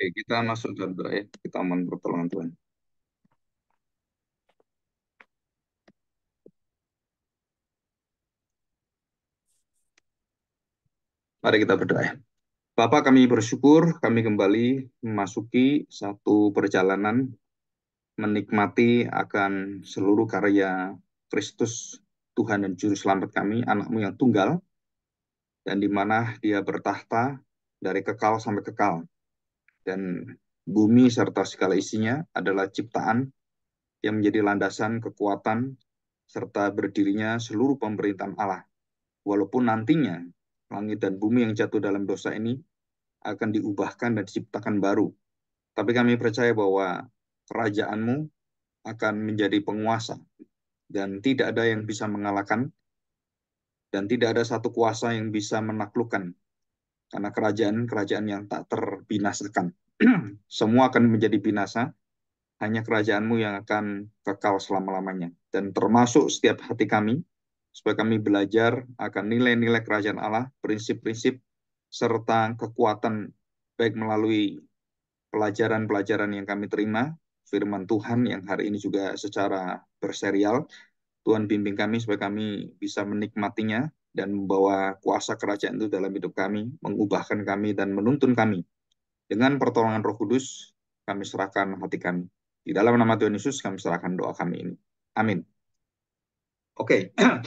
Oke, kita masuk dalam doa ya. Kita mohon pertolongan Tuhan. Mari kita berdoa. Ya. Bapak kami bersyukur kami kembali memasuki satu perjalanan menikmati akan seluruh karya Kristus Tuhan dan Juru Selamat kami, anakmu yang tunggal, dan di mana dia bertahta dari kekal sampai kekal dan bumi serta segala isinya adalah ciptaan yang menjadi landasan kekuatan serta berdirinya seluruh pemerintahan Allah. Walaupun nantinya langit dan bumi yang jatuh dalam dosa ini akan diubahkan dan diciptakan baru. Tapi kami percaya bahwa kerajaanmu akan menjadi penguasa dan tidak ada yang bisa mengalahkan dan tidak ada satu kuasa yang bisa menaklukkan karena kerajaan-kerajaan yang tak terbinasakan. semua akan menjadi binasa, hanya kerajaanmu yang akan kekal selama-lamanya. Dan termasuk setiap hati kami, supaya kami belajar akan nilai-nilai kerajaan Allah, prinsip-prinsip, serta kekuatan baik melalui pelajaran-pelajaran yang kami terima, firman Tuhan yang hari ini juga secara berserial. Tuhan bimbing kami supaya kami bisa menikmatinya dan membawa kuasa kerajaan itu dalam hidup kami, mengubahkan kami dan menuntun kami dengan pertolongan roh kudus, kami serahkan hati kami. Di dalam nama Tuhan Yesus, kami serahkan doa kami ini. Amin. Oke. Okay.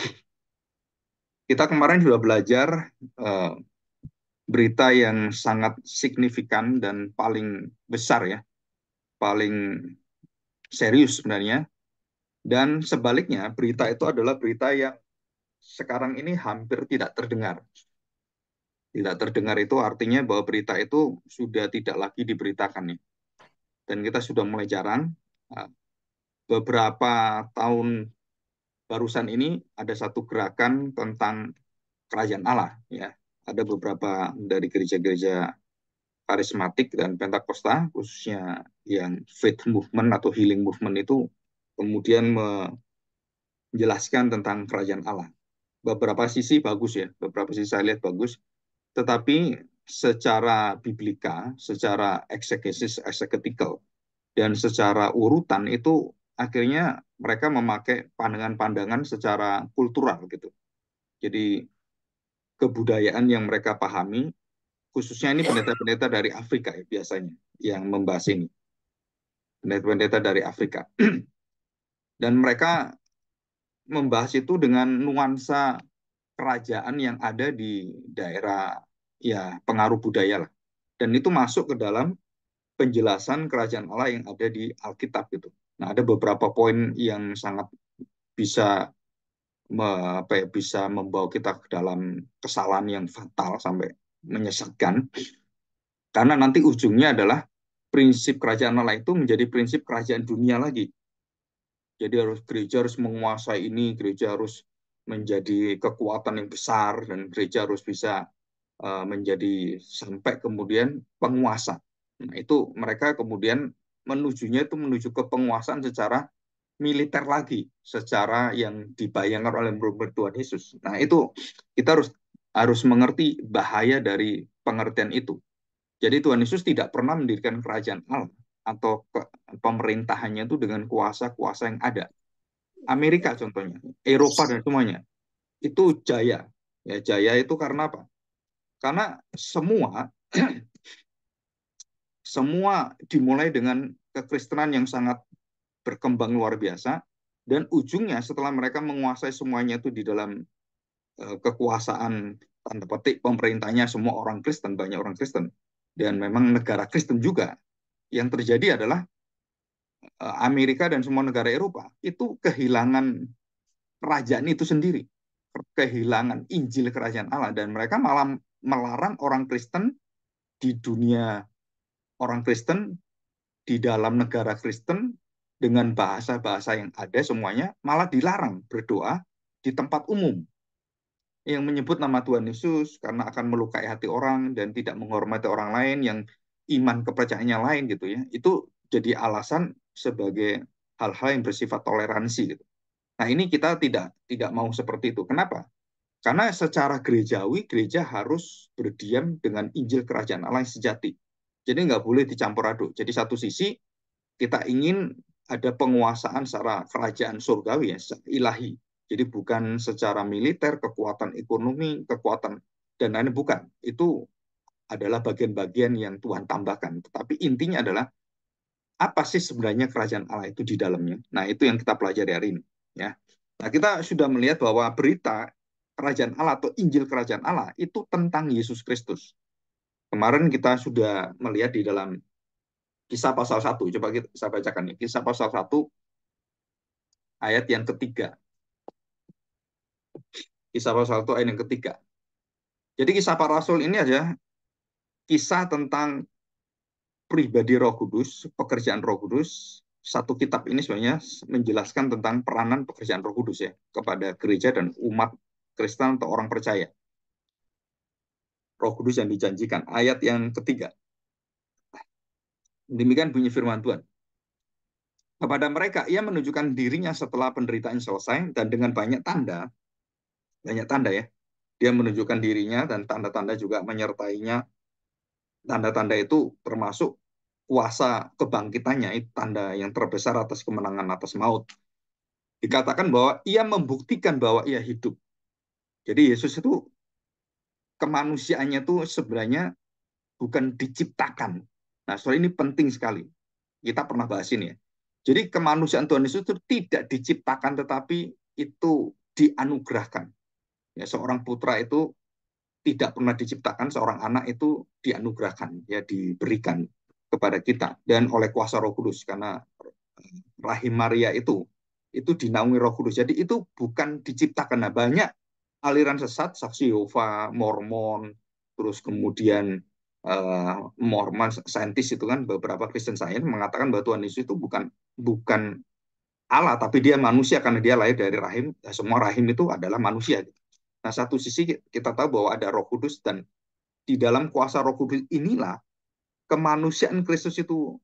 Kita kemarin sudah belajar uh, berita yang sangat signifikan dan paling besar ya. Paling serius sebenarnya. Dan sebaliknya, berita itu adalah berita yang sekarang ini hampir tidak terdengar. Tidak terdengar itu artinya bahwa berita itu sudah tidak lagi diberitakan nih. Dan kita sudah mulai jarang. Eh, beberapa tahun barusan ini ada satu gerakan tentang kerajaan Allah ya. Ada beberapa dari gereja-gereja karismatik dan Pentakosta khususnya yang faith movement atau healing movement itu kemudian menjelaskan tentang kerajaan Allah. Beberapa sisi bagus ya, beberapa sisi saya lihat bagus, tetapi secara biblika, secara eksegesis, eksegetikal, dan secara urutan itu akhirnya mereka memakai pandangan-pandangan secara kultural gitu. Jadi kebudayaan yang mereka pahami, khususnya ini pendeta-pendeta dari Afrika ya, biasanya yang membahas ini. Pendeta-pendeta dari Afrika. Dan mereka membahas itu dengan nuansa kerajaan yang ada di daerah ya pengaruh budaya lah. Dan itu masuk ke dalam penjelasan kerajaan Allah yang ada di Alkitab itu. Nah, ada beberapa poin yang sangat bisa me, apa ya, bisa membawa kita ke dalam kesalahan yang fatal sampai menyesatkan. Karena nanti ujungnya adalah prinsip kerajaan Allah itu menjadi prinsip kerajaan dunia lagi. Jadi harus gereja harus menguasai ini, gereja harus menjadi kekuatan yang besar dan gereja harus bisa eh, menjadi sampai kemudian penguasa. Nah, itu mereka kemudian menujunya itu menuju ke penguasaan secara militer lagi, secara yang dibayangkan oleh Tuhan Yesus. Nah, itu kita harus harus mengerti bahaya dari pengertian itu. Jadi Tuhan Yesus tidak pernah mendirikan kerajaan Allah atau pemerintahannya itu dengan kuasa-kuasa yang ada Amerika contohnya, Eropa dan semuanya. Itu jaya. Ya, jaya itu karena apa? Karena semua semua dimulai dengan kekristenan yang sangat berkembang luar biasa dan ujungnya setelah mereka menguasai semuanya itu di dalam uh, kekuasaan tanda petik pemerintahnya semua orang Kristen banyak orang Kristen dan memang negara Kristen juga yang terjadi adalah Eh, Amerika dan semua negara Eropa itu kehilangan kerajaan itu sendiri, kehilangan Injil kerajaan Allah dan mereka malah melarang orang Kristen di dunia orang Kristen di dalam negara Kristen dengan bahasa-bahasa yang ada semuanya malah dilarang berdoa di tempat umum yang menyebut nama Tuhan Yesus karena akan melukai hati orang dan tidak menghormati orang lain yang iman kepercayaannya lain gitu ya itu jadi alasan sebagai hal-hal yang bersifat toleransi gitu. Nah, ini kita tidak tidak mau seperti itu. Kenapa? Karena secara gerejawi gereja harus berdiam dengan Injil kerajaan Allah yang sejati. Jadi nggak boleh dicampur aduk. Jadi satu sisi kita ingin ada penguasaan secara kerajaan surgawi ya, ilahi. Jadi bukan secara militer, kekuatan ekonomi, kekuatan dan lain lain bukan. Itu adalah bagian-bagian yang Tuhan tambahkan. Tetapi intinya adalah apa sih sebenarnya kerajaan Allah itu di dalamnya. Nah, itu yang kita pelajari hari ini, ya. Nah, kita sudah melihat bahwa berita kerajaan Allah atau Injil kerajaan Allah itu tentang Yesus Kristus. Kemarin kita sudah melihat di dalam kisah pasal 1. Coba kita, saya bacakan ya. Kisah pasal 1 ayat yang ketiga. Kisah pasal 1 ayat yang ketiga. Jadi kisah para rasul ini aja kisah tentang pribadi Roh Kudus, pekerjaan Roh Kudus, satu kitab ini sebenarnya menjelaskan tentang peranan pekerjaan Roh Kudus ya kepada gereja dan umat Kristen atau orang percaya. Roh Kudus yang dijanjikan, ayat yang ketiga. Demikian bunyi firman Tuhan. Kepada mereka, ia menunjukkan dirinya setelah penderitaan selesai dan dengan banyak tanda, banyak tanda ya, dia menunjukkan dirinya dan tanda-tanda juga menyertainya. Tanda-tanda itu termasuk kuasa kebangkitannya itu tanda yang terbesar atas kemenangan atas maut. Dikatakan bahwa ia membuktikan bahwa ia hidup. Jadi Yesus itu kemanusiaannya itu sebenarnya bukan diciptakan. Nah, soal ini penting sekali. Kita pernah bahas ini ya. Jadi kemanusiaan Tuhan Yesus itu tidak diciptakan tetapi itu dianugerahkan. Ya, seorang putra itu tidak pernah diciptakan, seorang anak itu dianugerahkan, ya diberikan kepada kita dan oleh kuasa Roh Kudus karena eh, rahim Maria itu itu dinaungi Roh Kudus. Jadi itu bukan diciptakan. Nah, banyak aliran sesat saksi Yehova, Mormon, terus kemudian uh, Mormon saintis itu kan beberapa Kristen sains mengatakan bahwa Tuhan Yesus itu bukan bukan Allah tapi dia manusia karena dia lahir dari rahim. Eh, semua rahim itu adalah manusia. Nah, satu sisi kita tahu bahwa ada Roh Kudus dan di dalam kuasa Roh Kudus inilah kemanusiaan Kristus itu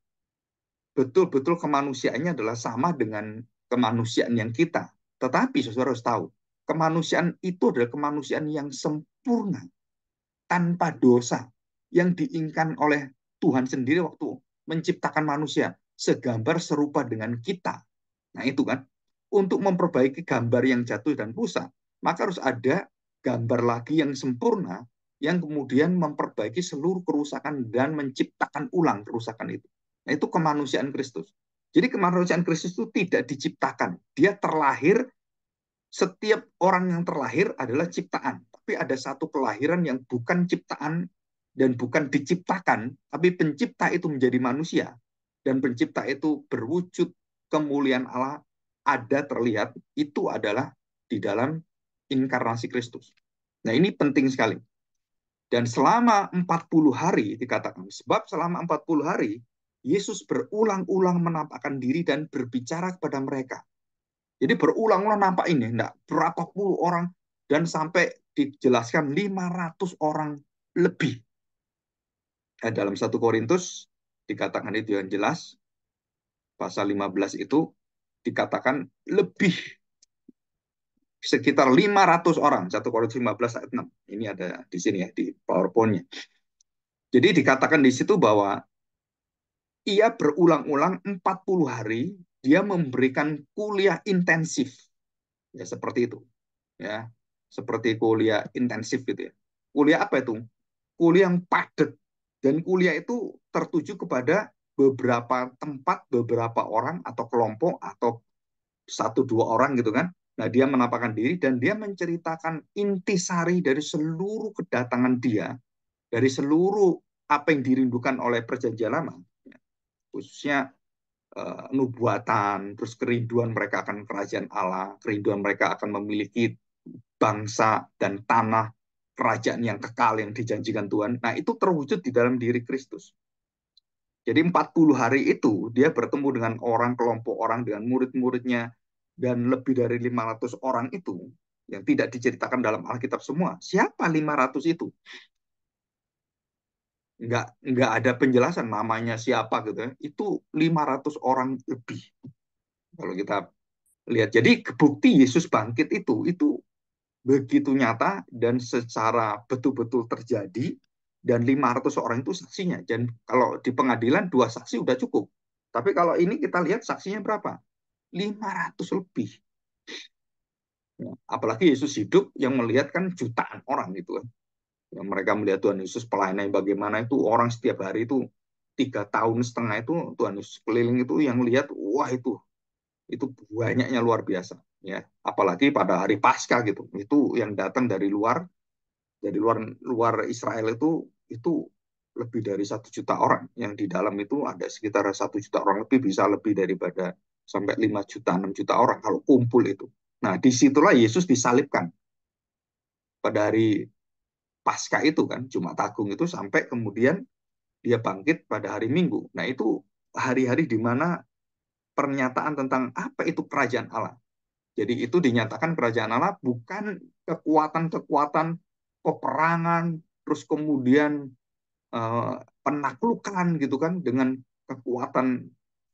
betul-betul kemanusiaannya adalah sama dengan kemanusiaan yang kita. Tetapi saudara harus tahu, kemanusiaan itu adalah kemanusiaan yang sempurna, tanpa dosa, yang diinginkan oleh Tuhan sendiri waktu menciptakan manusia, segambar serupa dengan kita. Nah itu kan, untuk memperbaiki gambar yang jatuh dan rusak, maka harus ada gambar lagi yang sempurna yang kemudian memperbaiki seluruh kerusakan dan menciptakan ulang kerusakan itu. Nah, itu kemanusiaan Kristus. Jadi kemanusiaan Kristus itu tidak diciptakan. Dia terlahir, setiap orang yang terlahir adalah ciptaan. Tapi ada satu kelahiran yang bukan ciptaan dan bukan diciptakan, tapi pencipta itu menjadi manusia. Dan pencipta itu berwujud kemuliaan Allah ada terlihat, itu adalah di dalam inkarnasi Kristus. Nah ini penting sekali. Dan selama 40 hari dikatakan sebab selama 40 hari Yesus berulang-ulang menampakkan diri dan berbicara kepada mereka. Jadi berulang-ulang nampak ini, enggak berapa puluh orang dan sampai dijelaskan 500 orang lebih. Nah, dalam satu Korintus dikatakan itu yang jelas pasal 15 itu dikatakan lebih sekitar 500 orang, 1 Korintus 15 ayat 6. Ini ada di sini ya, di PowerPoint-nya. Jadi dikatakan di situ bahwa ia berulang-ulang 40 hari dia memberikan kuliah intensif. Ya seperti itu. Ya, seperti kuliah intensif gitu ya. Kuliah apa itu? Kuliah yang padat dan kuliah itu tertuju kepada beberapa tempat, beberapa orang atau kelompok atau satu dua orang gitu kan Nah, dia menampakkan diri dan dia menceritakan intisari dari seluruh kedatangan dia, dari seluruh apa yang dirindukan oleh perjanjian lama, ya. khususnya eh, nubuatan, terus kerinduan mereka akan kerajaan Allah, kerinduan mereka akan memiliki bangsa dan tanah kerajaan yang kekal yang dijanjikan Tuhan. Nah, itu terwujud di dalam diri Kristus. Jadi 40 hari itu dia bertemu dengan orang, kelompok orang, dengan murid-muridnya, dan lebih dari 500 orang itu yang tidak diceritakan dalam Alkitab semua. Siapa 500 itu? Nggak, nggak ada penjelasan namanya siapa gitu. Ya. Itu 500 orang lebih. Kalau kita lihat. Jadi kebukti Yesus bangkit itu, itu begitu nyata dan secara betul-betul terjadi dan 500 orang itu saksinya. Dan kalau di pengadilan dua saksi udah cukup. Tapi kalau ini kita lihat saksinya berapa? 500 lebih. Ya, apalagi Yesus hidup yang melihat kan jutaan orang gitu kan. Yang mereka melihat Tuhan Yesus pelayanan bagaimana itu orang setiap hari itu tiga tahun setengah itu Tuhan Yesus keliling itu yang lihat wah itu itu banyaknya luar biasa ya apalagi pada hari Paskah gitu itu yang datang dari luar dari luar luar Israel itu itu lebih dari satu juta orang yang di dalam itu ada sekitar satu juta orang lebih bisa lebih daripada sampai 5 juta, 6 juta orang kalau kumpul itu. Nah, disitulah Yesus disalibkan. Pada hari pasca itu kan, cuma takung itu sampai kemudian dia bangkit pada hari Minggu. Nah, itu hari-hari di mana pernyataan tentang apa itu kerajaan Allah. Jadi itu dinyatakan kerajaan Allah bukan kekuatan-kekuatan peperangan terus kemudian eh, penaklukan gitu kan dengan kekuatan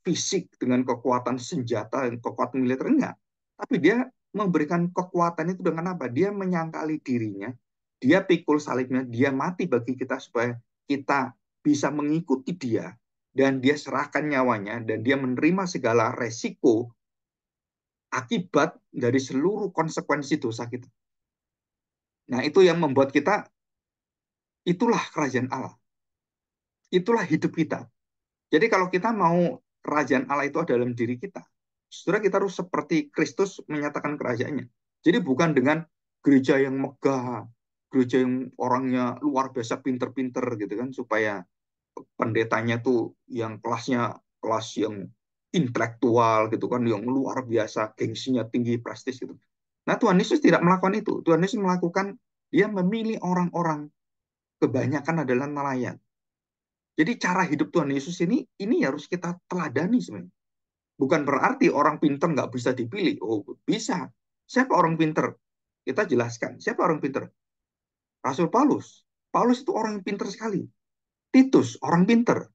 fisik dengan kekuatan senjata dan kekuatan militer enggak tapi dia memberikan kekuatan itu dengan apa dia menyangkali dirinya dia pikul salibnya dia mati bagi kita supaya kita bisa mengikuti dia dan dia serahkan nyawanya dan dia menerima segala resiko akibat dari seluruh konsekuensi dosa kita nah itu yang membuat kita itulah kerajaan Allah itulah hidup kita jadi kalau kita mau kerajaan Allah itu ada dalam diri kita. Setelah kita harus seperti Kristus menyatakan kerajaannya. Jadi bukan dengan gereja yang megah, gereja yang orangnya luar biasa pinter-pinter gitu kan supaya pendetanya tuh yang kelasnya kelas yang intelektual gitu kan yang luar biasa gengsinya tinggi prestis gitu. Nah Tuhan Yesus tidak melakukan itu. Tuhan Yesus melakukan dia memilih orang-orang kebanyakan adalah nelayan. Jadi cara hidup Tuhan Yesus ini ini harus kita teladani sebenarnya. Bukan berarti orang pinter nggak bisa dipilih. Oh bisa. Siapa orang pinter? Kita jelaskan. Siapa orang pinter? Rasul Paulus. Paulus itu orang pinter sekali. Titus orang pinter.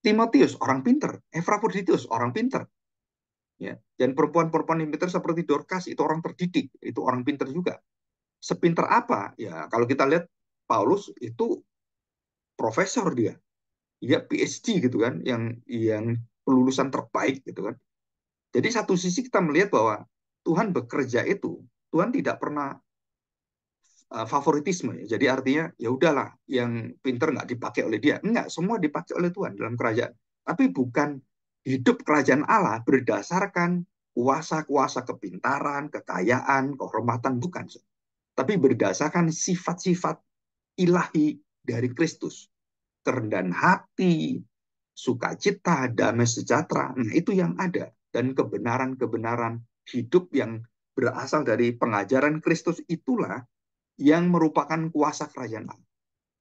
Timotius orang pinter. Ephrafoditus orang pinter. Ya. Dan perempuan-perempuan yang pinter seperti Dorcas itu orang terdidik. Itu orang pinter juga. Sepinter apa? Ya kalau kita lihat Paulus itu profesor dia Dia PhD gitu kan yang yang pelulusan terbaik gitu kan jadi satu sisi kita melihat bahwa Tuhan bekerja itu Tuhan tidak pernah eh, favoritisme jadi artinya ya udahlah yang pinter nggak dipakai oleh dia enggak semua dipakai oleh Tuhan dalam kerajaan tapi bukan hidup kerajaan Allah berdasarkan kuasa-kuasa kepintaran, kekayaan, kehormatan bukan tapi berdasarkan sifat-sifat ilahi dari Kristus. Kerendahan hati, sukacita, damai sejahtera. Nah, itu yang ada. Dan kebenaran-kebenaran hidup yang berasal dari pengajaran Kristus itulah yang merupakan kuasa kerajaan Allah.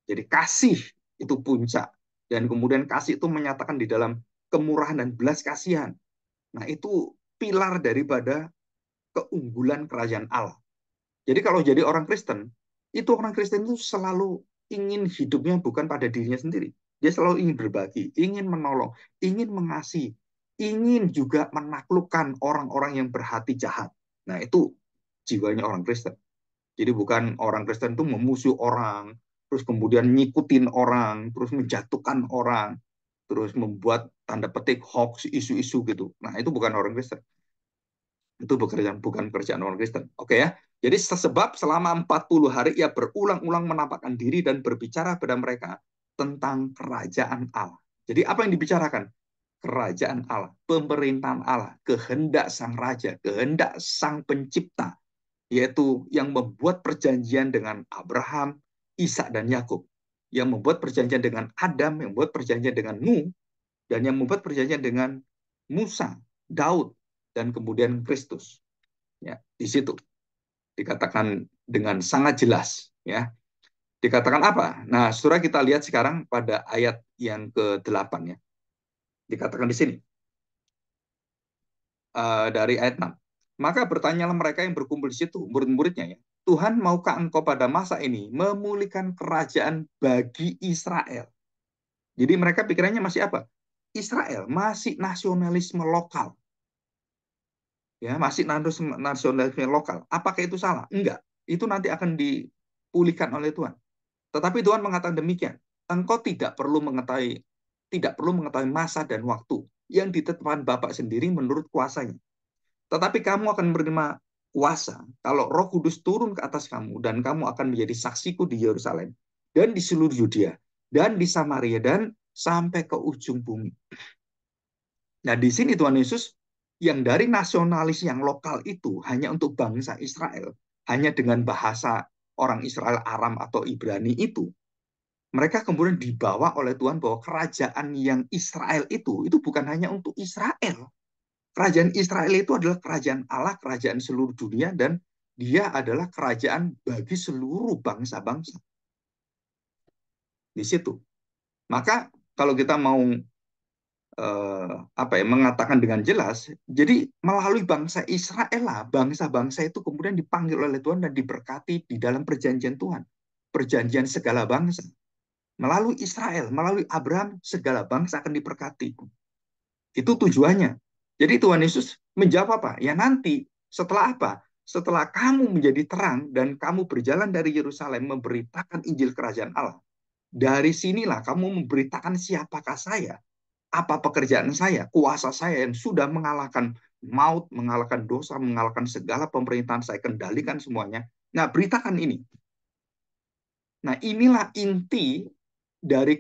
Jadi kasih itu puncak. Dan kemudian kasih itu menyatakan di dalam kemurahan dan belas kasihan. Nah itu pilar daripada keunggulan kerajaan Allah. Jadi kalau jadi orang Kristen, itu orang Kristen itu selalu ingin hidupnya bukan pada dirinya sendiri. Dia selalu ingin berbagi, ingin menolong, ingin mengasihi, ingin juga menaklukkan orang-orang yang berhati jahat. Nah, itu jiwanya orang Kristen. Jadi bukan orang Kristen itu memusuhi orang, terus kemudian nyikutin orang, terus menjatuhkan orang, terus membuat tanda petik hoax, isu-isu gitu. Nah, itu bukan orang Kristen. Itu bekerja, bukan pekerjaan orang Kristen. Oke ya. Jadi sebab selama 40 hari ia berulang-ulang menampakkan diri dan berbicara pada mereka tentang kerajaan Allah. Jadi apa yang dibicarakan? Kerajaan Allah, pemerintahan Allah, kehendak sang raja, kehendak sang pencipta, yaitu yang membuat perjanjian dengan Abraham, Ishak dan Yakub, yang membuat perjanjian dengan Adam, yang membuat perjanjian dengan Nuh, dan yang membuat perjanjian dengan Musa, Daud, dan kemudian Kristus. Ya, di situ dikatakan dengan sangat jelas ya. Dikatakan apa? Nah, surah kita lihat sekarang pada ayat yang ke-8 ya. Dikatakan di sini. Uh, dari ayat 6. Maka bertanyalah mereka yang berkumpul di situ, murid-muridnya ya. Tuhan maukah engkau pada masa ini memulihkan kerajaan bagi Israel? Jadi mereka pikirannya masih apa? Israel masih nasionalisme lokal ya masih nasionalisme lokal. Apakah itu salah? Hmm. Enggak. Itu nanti akan dipulihkan oleh Tuhan. Tetapi Tuhan mengatakan demikian. Engkau tidak perlu mengetahui tidak perlu mengetahui masa dan waktu yang ditetapkan Bapak sendiri menurut kuasanya. Tetapi kamu akan menerima kuasa kalau Roh Kudus turun ke atas kamu dan kamu akan menjadi saksiku di Yerusalem dan di seluruh Yudea dan di Samaria dan sampai ke ujung bumi. Nah, di sini Tuhan Yesus yang dari nasionalis yang lokal itu hanya untuk bangsa Israel, hanya dengan bahasa orang Israel Aram atau Ibrani itu, mereka kemudian dibawa oleh Tuhan bahwa kerajaan yang Israel itu, itu bukan hanya untuk Israel. Kerajaan Israel itu adalah kerajaan Allah, kerajaan seluruh dunia, dan dia adalah kerajaan bagi seluruh bangsa-bangsa. Di situ. Maka kalau kita mau eh, apa ya mengatakan dengan jelas jadi melalui bangsa Israel lah bangsa-bangsa itu kemudian dipanggil oleh Tuhan dan diberkati di dalam perjanjian Tuhan perjanjian segala bangsa melalui Israel melalui Abraham segala bangsa akan diberkati itu tujuannya jadi Tuhan Yesus menjawab apa ya nanti setelah apa setelah kamu menjadi terang dan kamu berjalan dari Yerusalem memberitakan Injil Kerajaan Allah. Dari sinilah kamu memberitakan siapakah saya apa pekerjaan saya, kuasa saya yang sudah mengalahkan maut, mengalahkan dosa, mengalahkan segala pemerintahan saya kendalikan semuanya. Nah, beritakan ini. Nah, inilah inti dari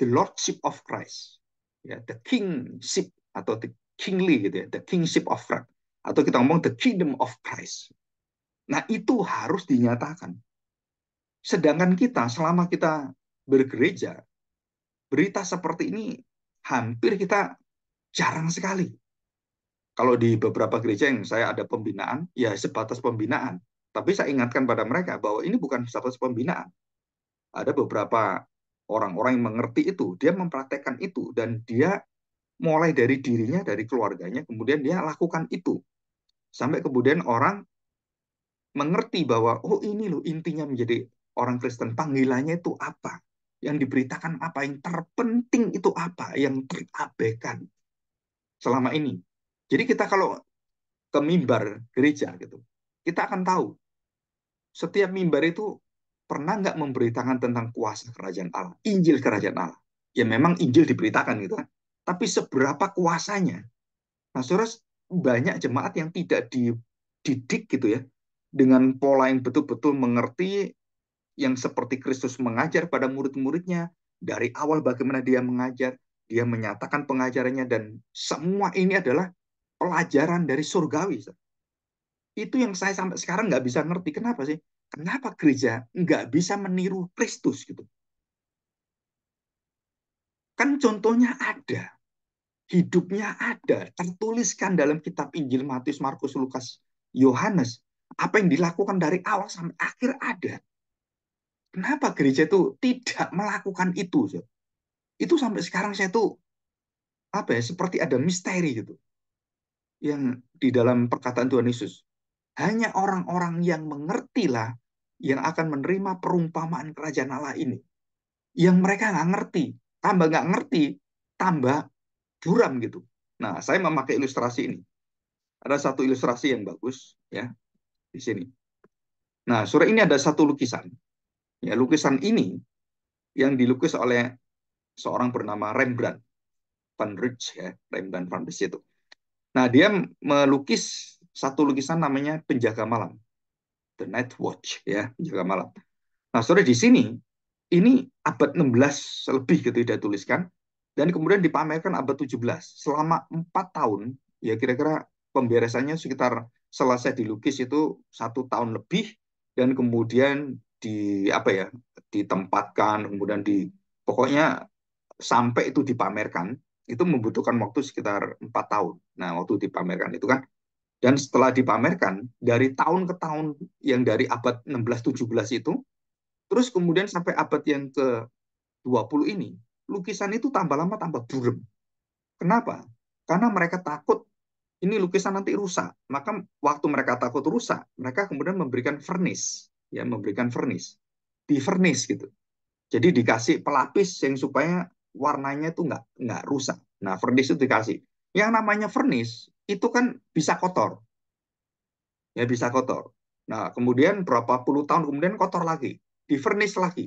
the lordship of Christ. Ya, the kingship atau the kingly gitu ya, the kingship of Christ atau kita ngomong the kingdom of Christ. Nah, itu harus dinyatakan. Sedangkan kita selama kita bergereja, berita seperti ini hampir kita jarang sekali. Kalau di beberapa gereja yang saya ada pembinaan, ya sebatas pembinaan. Tapi saya ingatkan pada mereka bahwa ini bukan sebatas pembinaan. Ada beberapa orang-orang yang mengerti itu, dia mempraktekkan itu, dan dia mulai dari dirinya, dari keluarganya, kemudian dia lakukan itu. Sampai kemudian orang mengerti bahwa, oh ini loh intinya menjadi orang Kristen, panggilannya itu apa yang diberitakan apa, yang terpenting itu apa, yang terabaikan selama ini. Jadi kita kalau ke mimbar gereja gitu, kita akan tahu setiap mimbar itu pernah nggak memberitakan tentang kuasa kerajaan Allah, Injil kerajaan Allah. Ya memang Injil diberitakan gitu kan, tapi seberapa kuasanya. Nah, saudara banyak jemaat yang tidak dididik gitu ya dengan pola yang betul-betul mengerti yang seperti Kristus mengajar pada murid-muridnya dari awal bagaimana dia mengajar, dia menyatakan pengajarannya dan semua ini adalah pelajaran dari surgawi. Itu yang saya sampai sekarang nggak bisa ngerti kenapa sih? Kenapa gereja nggak bisa meniru Kristus gitu? Kan contohnya ada, hidupnya ada, tertuliskan dalam kitab Injil Matius, Markus, Lukas, Yohanes. Apa yang dilakukan dari awal sampai akhir ada Kenapa gereja itu tidak melakukan itu? Itu sampai sekarang saya tuh apa ya seperti ada misteri gitu yang di dalam perkataan Tuhan Yesus hanya orang-orang yang mengertilah yang akan menerima perumpamaan kerajaan Allah ini yang mereka nggak ngerti tambah nggak ngerti tambah buram gitu nah saya memakai ilustrasi ini ada satu ilustrasi yang bagus ya di sini nah sore ini ada satu lukisan Ya, lukisan ini yang dilukis oleh seorang bernama Rembrandt van Rich ya, Rembrandt van Rich itu. Nah, dia melukis satu lukisan namanya Penjaga Malam. The Night Watch ya, Penjaga Malam. Nah, sore di sini ini abad 16 lebih gitu dia tuliskan dan kemudian dipamerkan abad 17 selama empat tahun ya kira-kira pemberesannya sekitar selesai dilukis itu satu tahun lebih dan kemudian di apa ya ditempatkan kemudian di pokoknya sampai itu dipamerkan itu membutuhkan waktu sekitar empat tahun. Nah waktu dipamerkan itu kan dan setelah dipamerkan dari tahun ke tahun yang dari abad 16-17 itu terus kemudian sampai abad yang ke 20 ini lukisan itu tambah lama tambah burem. Kenapa? Karena mereka takut ini lukisan nanti rusak. Maka waktu mereka takut rusak, mereka kemudian memberikan vernis ya memberikan vernis di vernis gitu jadi dikasih pelapis yang supaya warnanya itu nggak nggak rusak nah vernis itu dikasih yang namanya vernis itu kan bisa kotor ya bisa kotor nah kemudian berapa puluh tahun kemudian kotor lagi di vernis lagi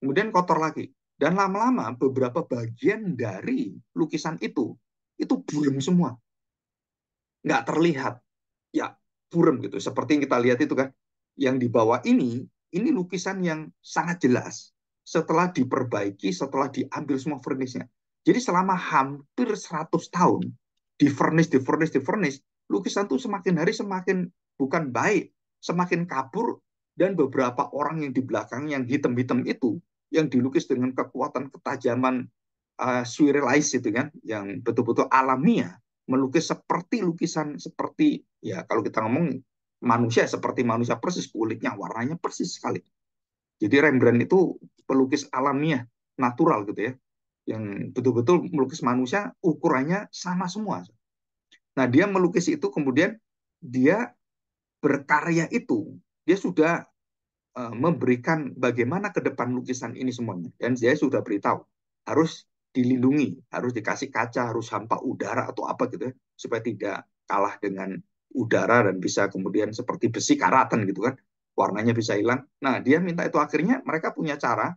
kemudian kotor lagi dan lama-lama beberapa bagian dari lukisan itu itu burem semua nggak terlihat ya burem gitu seperti yang kita lihat itu kan yang di bawah ini, ini lukisan yang sangat jelas setelah diperbaiki, setelah diambil semua furnisnya. Jadi selama hampir 100 tahun, di furnis, di furnis, di furnis, lukisan itu semakin hari semakin bukan baik, semakin kabur, dan beberapa orang yang di belakang yang hitam-hitam itu, yang dilukis dengan kekuatan ketajaman uh, eh, surrealis itu kan, yang betul-betul alamiah, melukis seperti lukisan, seperti, ya kalau kita ngomong manusia seperti manusia persis kulitnya warnanya persis sekali jadi Rembrandt itu pelukis alamiah natural gitu ya yang betul-betul melukis manusia ukurannya sama semua nah dia melukis itu kemudian dia berkarya itu dia sudah e, memberikan bagaimana ke depan lukisan ini semuanya. Dan saya sudah beritahu, harus dilindungi, harus dikasih kaca, harus hampa udara atau apa gitu ya, supaya tidak kalah dengan udara dan bisa kemudian seperti besi karatan gitu kan warnanya bisa hilang nah dia minta itu akhirnya mereka punya cara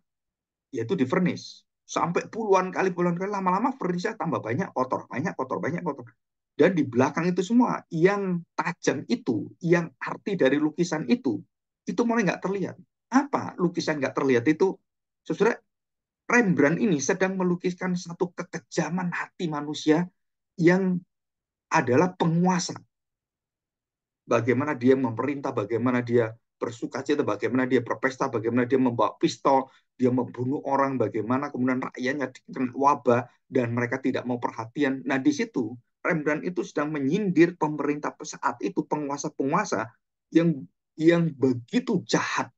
yaitu di vernis sampai puluhan kali puluhan kali lama-lama vernisnya tambah banyak kotor banyak kotor banyak kotor dan di belakang itu semua yang tajam itu yang arti dari lukisan itu itu mulai nggak terlihat apa lukisan nggak terlihat itu saudara Rembrandt ini sedang melukiskan satu kekejaman hati manusia yang adalah penguasa bagaimana dia memerintah, bagaimana dia bersuka cita, bagaimana dia berpesta, bagaimana dia membawa pistol, dia membunuh orang, bagaimana kemudian rakyatnya dikena wabah dan mereka tidak mau perhatian. Nah di situ Rembrandt itu sedang menyindir pemerintah saat itu penguasa-penguasa yang yang begitu jahat,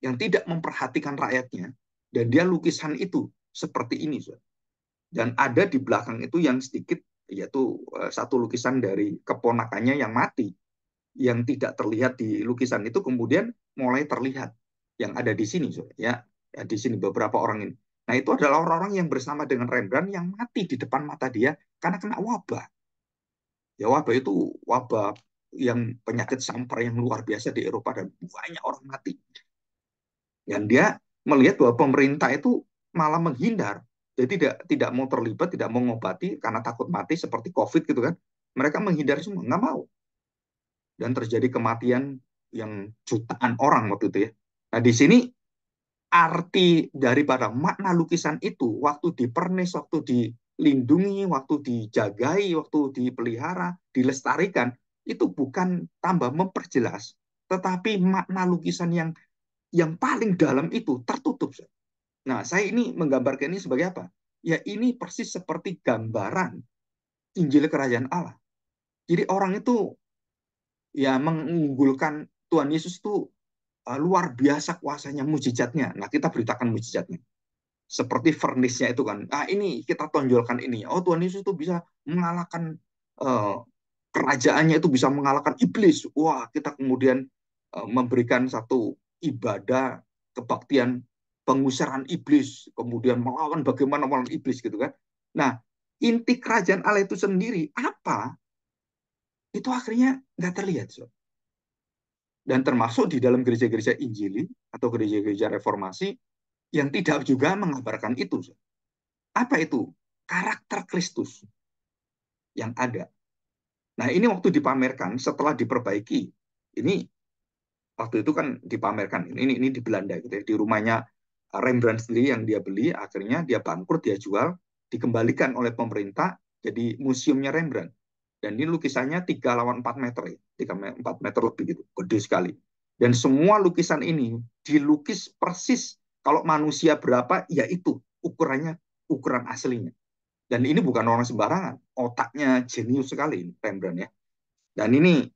yang tidak memperhatikan rakyatnya, dan dia lukisan itu seperti ini. Dan ada di belakang itu yang sedikit yaitu eh, satu lukisan dari keponakannya yang mati yang tidak terlihat di lukisan itu kemudian mulai terlihat yang ada di sini ya. ya, di sini beberapa orang ini nah itu adalah orang-orang yang bersama dengan Rembrandt yang mati di depan mata dia karena kena wabah ya wabah itu wabah yang penyakit sampar yang luar biasa di Eropa dan banyak orang mati dan dia melihat bahwa pemerintah itu malah menghindar jadi tidak tidak mau terlibat, tidak mau mengobati karena takut mati seperti COVID gitu kan. Mereka menghindar semua, nggak mau. Dan terjadi kematian yang jutaan orang waktu itu ya. Nah di sini arti daripada makna lukisan itu waktu dipernis, waktu dilindungi, waktu dijagai, waktu dipelihara, dilestarikan itu bukan tambah memperjelas, tetapi makna lukisan yang yang paling dalam itu tertutup. Nah, saya ini menggambarkan ini sebagai apa? Ya ini persis seperti gambaran Injil Kerajaan Allah. Jadi orang itu ya mengunggulkan Tuhan Yesus itu uh, luar biasa kuasanya, mujizatnya. Nah, kita beritakan mujizatnya. Seperti furnisnya itu kan. Nah, ini kita tonjolkan ini. Oh, Tuhan Yesus itu bisa mengalahkan uh, kerajaannya itu bisa mengalahkan iblis. Wah, kita kemudian uh, memberikan satu ibadah kebaktian pengusiran iblis, kemudian melawan bagaimana melawan iblis gitu kan. Nah, inti kerajaan Allah itu sendiri apa? Itu akhirnya nggak terlihat. So. Dan termasuk di dalam gereja-gereja Injili atau gereja-gereja reformasi yang tidak juga mengabarkan itu. So. Apa itu? Karakter Kristus yang ada. Nah, ini waktu dipamerkan setelah diperbaiki. Ini waktu itu kan dipamerkan ini ini, ini di Belanda gitu ya, di rumahnya Rembrandt sendiri yang dia beli, akhirnya dia bangkrut, dia jual, dikembalikan oleh pemerintah jadi museumnya Rembrandt. Dan ini lukisannya 3 lawan 4 meter, ya. 3, 4 meter lebih gitu, gede sekali. Dan semua lukisan ini dilukis persis kalau manusia berapa, ya itu ukurannya, ukuran aslinya. Dan ini bukan orang sembarangan, otaknya jenius sekali Rembrandt ya. Dan ini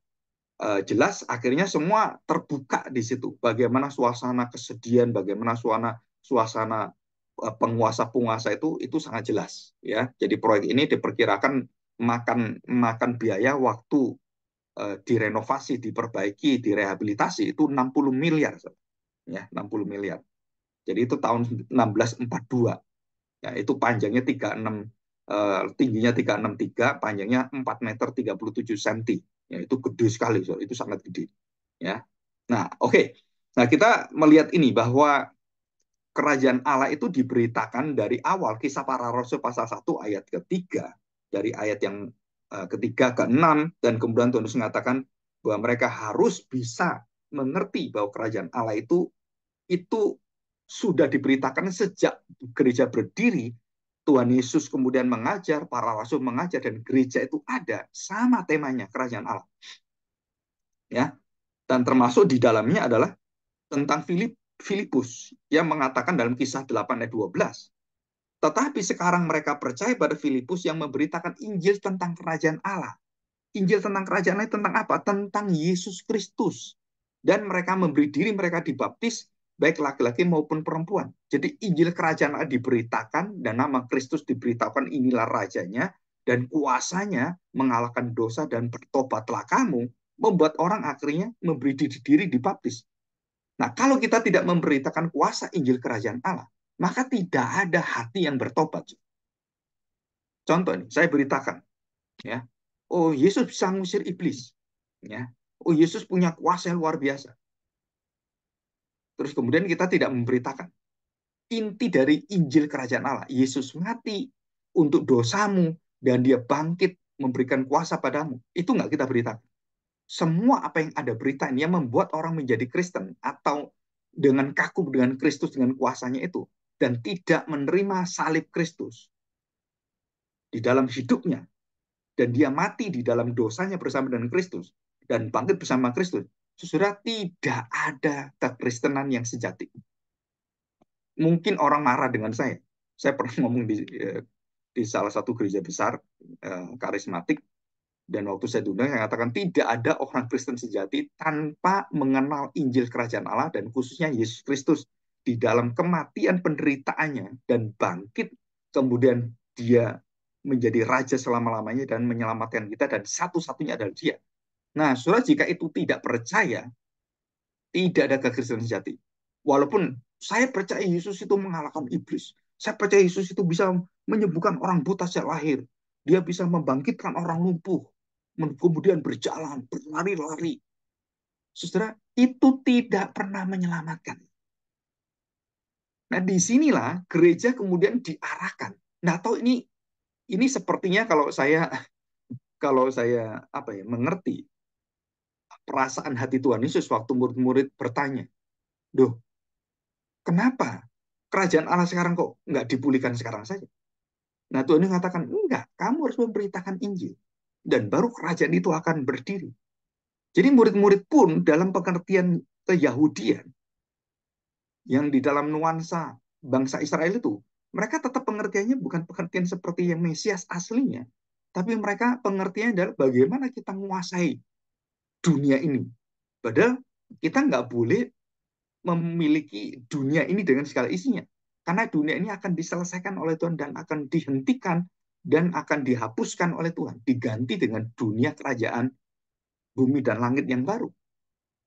uh, jelas akhirnya semua terbuka di situ bagaimana suasana kesedihan bagaimana suasana suasana eh, penguasa-penguasa itu itu sangat jelas ya jadi proyek ini diperkirakan makan makan biaya waktu uh, direnovasi diperbaiki direhabilitasi itu 60 miliar ya 60 miliar jadi itu tahun 1642 ya itu panjangnya 36 uh, tingginya 363 panjangnya 4 meter 37 senti Ya, itu gede sekali, so. itu sangat gede. Ya, nah oke. Okay. Nah kita melihat ini bahwa kerajaan Allah itu diberitakan dari awal kisah para rasul pasal 1 ayat ketiga dari ayat yang eh, ketiga ke enam dan kemudian Tuhan mengatakan bahwa mereka harus bisa mengerti bahwa kerajaan Allah itu itu sudah diberitakan sejak gereja berdiri Tuhan Yesus kemudian mengajar, para rasul mengajar, dan gereja itu ada. Sama temanya, kerajaan Allah. ya Dan termasuk di dalamnya adalah tentang Filip, Filipus yang mengatakan dalam kisah 8 ayat 12. Tetapi sekarang mereka percaya pada Filipus yang memberitakan Injil tentang kerajaan Allah. Injil tentang kerajaan Allah tentang apa? Tentang Yesus Kristus. Dan mereka memberi diri mereka dibaptis baik laki-laki maupun perempuan. Jadi Injil kerajaan Allah diberitakan dan nama Kristus diberitakan inilah rajanya dan kuasanya mengalahkan dosa dan bertobatlah kamu membuat orang akhirnya memberi diri, diri dibaptis. Nah, kalau kita tidak memberitakan kuasa Injil kerajaan Allah, maka tidak ada hati yang bertobat. Contoh nih, saya beritakan, ya, oh Yesus bisa mengusir iblis, ya, oh Yesus punya kuasa yang luar biasa terus kemudian kita tidak memberitakan inti dari Injil Kerajaan Allah. Yesus mati untuk dosamu dan dia bangkit memberikan kuasa padamu. Itu nggak kita beritakan. Semua apa yang ada berita ini yang membuat orang menjadi Kristen atau dengan kaku dengan Kristus dengan kuasanya itu dan tidak menerima salib Kristus di dalam hidupnya dan dia mati di dalam dosanya bersama dengan Kristus dan bangkit bersama Kristus Saudara, tidak ada kekristenan yang sejati. Mungkin orang marah dengan saya. Saya pernah ngomong di, eh, di salah satu gereja besar, eh, karismatik, dan waktu saya diundang, saya katakan tidak ada orang Kristen sejati tanpa mengenal Injil Kerajaan Allah dan khususnya Yesus Kristus di dalam kematian penderitaannya dan bangkit, kemudian dia menjadi raja selama-lamanya dan menyelamatkan kita dan satu-satunya adalah dia. Nah, saudara jika itu tidak percaya, tidak ada kekristenan sejati. Walaupun saya percaya Yesus itu mengalahkan iblis. Saya percaya Yesus itu bisa menyembuhkan orang buta sejak lahir. Dia bisa membangkitkan orang lumpuh. Kemudian berjalan, berlari-lari. Saudara, itu tidak pernah menyelamatkan. Nah, disinilah gereja kemudian diarahkan. Nah, tahu ini ini sepertinya kalau saya kalau saya apa ya mengerti perasaan hati Tuhan Yesus waktu murid-murid bertanya, Duh, kenapa kerajaan Allah sekarang kok nggak dipulihkan sekarang saja? Nah Tuhan mengatakan, enggak, kamu harus memberitakan Injil. Dan baru kerajaan itu akan berdiri. Jadi murid-murid pun dalam pengertian keyahudian, yang di dalam nuansa bangsa Israel itu, mereka tetap pengertiannya bukan pengertian seperti yang Mesias aslinya, tapi mereka pengertiannya adalah bagaimana kita menguasai dunia ini. Padahal kita nggak boleh memiliki dunia ini dengan segala isinya. Karena dunia ini akan diselesaikan oleh Tuhan dan akan dihentikan dan akan dihapuskan oleh Tuhan. Diganti dengan dunia kerajaan bumi dan langit yang baru.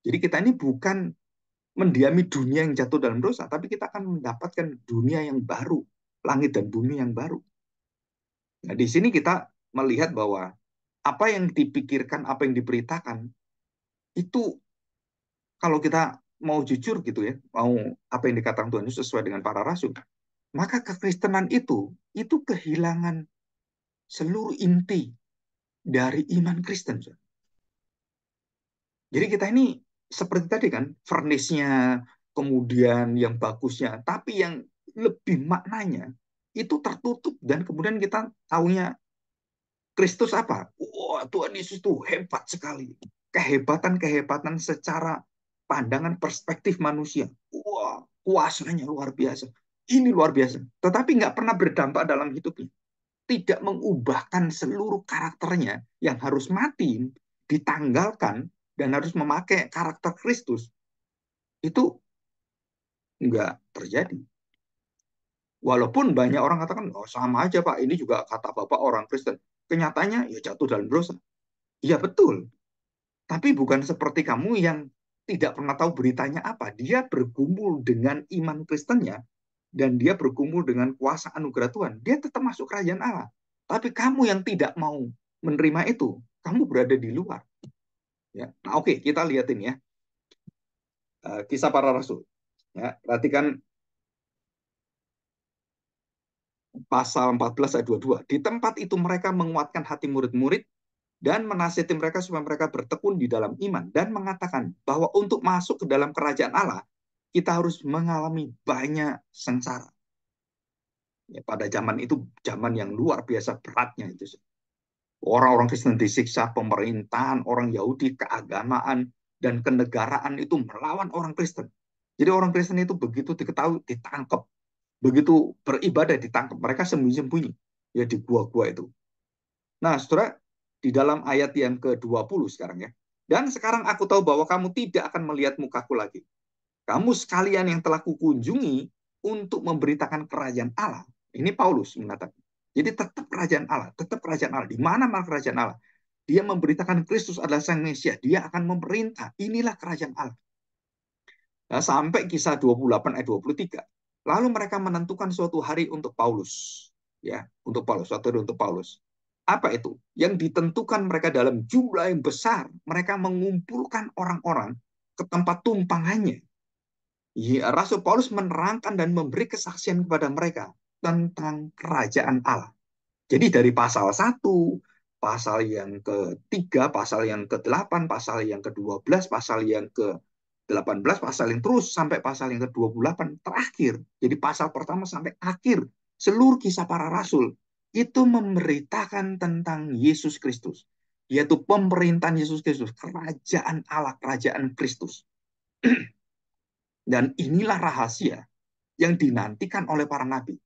Jadi kita ini bukan mendiami dunia yang jatuh dalam dosa, tapi kita akan mendapatkan dunia yang baru, langit dan bumi yang baru. Nah, di sini kita melihat bahwa apa yang dipikirkan, apa yang diberitakan, itu kalau kita mau jujur gitu ya, mau apa yang dikatakan Tuhan Yesus sesuai dengan para rasul, maka kekristenan itu itu kehilangan seluruh inti dari iman Kristen. Jadi kita ini seperti tadi kan, furnisnya, kemudian yang bagusnya, tapi yang lebih maknanya itu tertutup dan kemudian kita taunya Kristus apa? Wah, Tuhan Yesus itu hebat sekali kehebatan-kehebatan secara pandangan perspektif manusia. Wah, kuasanya luar biasa. Ini luar biasa. Tetapi nggak pernah berdampak dalam hidupnya. Tidak mengubahkan seluruh karakternya yang harus mati, ditanggalkan, dan harus memakai karakter Kristus. Itu nggak terjadi. Walaupun banyak orang katakan, oh sama aja Pak, ini juga kata Bapak orang Kristen. Kenyataannya ya jatuh dalam dosa. Iya betul, tapi bukan seperti kamu yang tidak pernah tahu beritanya apa. Dia bergumul dengan iman Kristennya dan dia bergumul dengan kuasa anugerah Tuhan. Dia tetap masuk kerajaan Allah. Tapi kamu yang tidak mau menerima itu, kamu berada di luar. Ya. Nah, oke, okay, kita ini ya. Eh, kisah para rasul. Ya, perhatikan pasal 14 ayat 22. Di tempat itu mereka menguatkan hati murid-murid dan menasihati mereka supaya mereka bertekun di dalam iman dan mengatakan bahwa untuk masuk ke dalam kerajaan Allah kita harus mengalami banyak sengsara. Ya, pada zaman itu zaman yang luar biasa beratnya itu. Orang-orang Kristen disiksa pemerintahan, orang Yahudi keagamaan dan kenegaraan itu melawan orang Kristen. Jadi orang Kristen itu begitu diketahui ditangkap, begitu beribadah ditangkap, mereka sembunyi-sembunyi ya di gua-gua itu. Nah, saudara, di dalam ayat yang ke-20 sekarang ya. Dan sekarang aku tahu bahwa kamu tidak akan melihat mukaku lagi. Kamu sekalian yang telah kukunjungi untuk memberitakan kerajaan Allah. Ini Paulus mengatakan. Jadi tetap kerajaan Allah, tetap kerajaan Allah. Di mana mana kerajaan Allah? Dia memberitakan Kristus adalah Sang Mesias. Dia akan memerintah. Inilah kerajaan Allah. Nah, sampai kisah 28 ayat 23. Lalu mereka menentukan suatu hari untuk Paulus. ya Untuk Paulus, suatu hari untuk Paulus apa itu? Yang ditentukan mereka dalam jumlah yang besar, mereka mengumpulkan orang-orang ke tempat tumpangannya. Ya, rasul Paulus menerangkan dan memberi kesaksian kepada mereka tentang kerajaan Allah. Jadi dari pasal 1, pasal yang ketiga pasal yang ke-8, pasal yang ke-12, pasal yang ke-18, pasal yang terus sampai pasal yang ke-28 terakhir. Jadi pasal pertama sampai akhir seluruh kisah para rasul itu memberitakan tentang Yesus Kristus. Yaitu pemerintahan Yesus Kristus, kerajaan Allah, kerajaan Kristus. Dan inilah rahasia yang dinantikan oleh para nabi.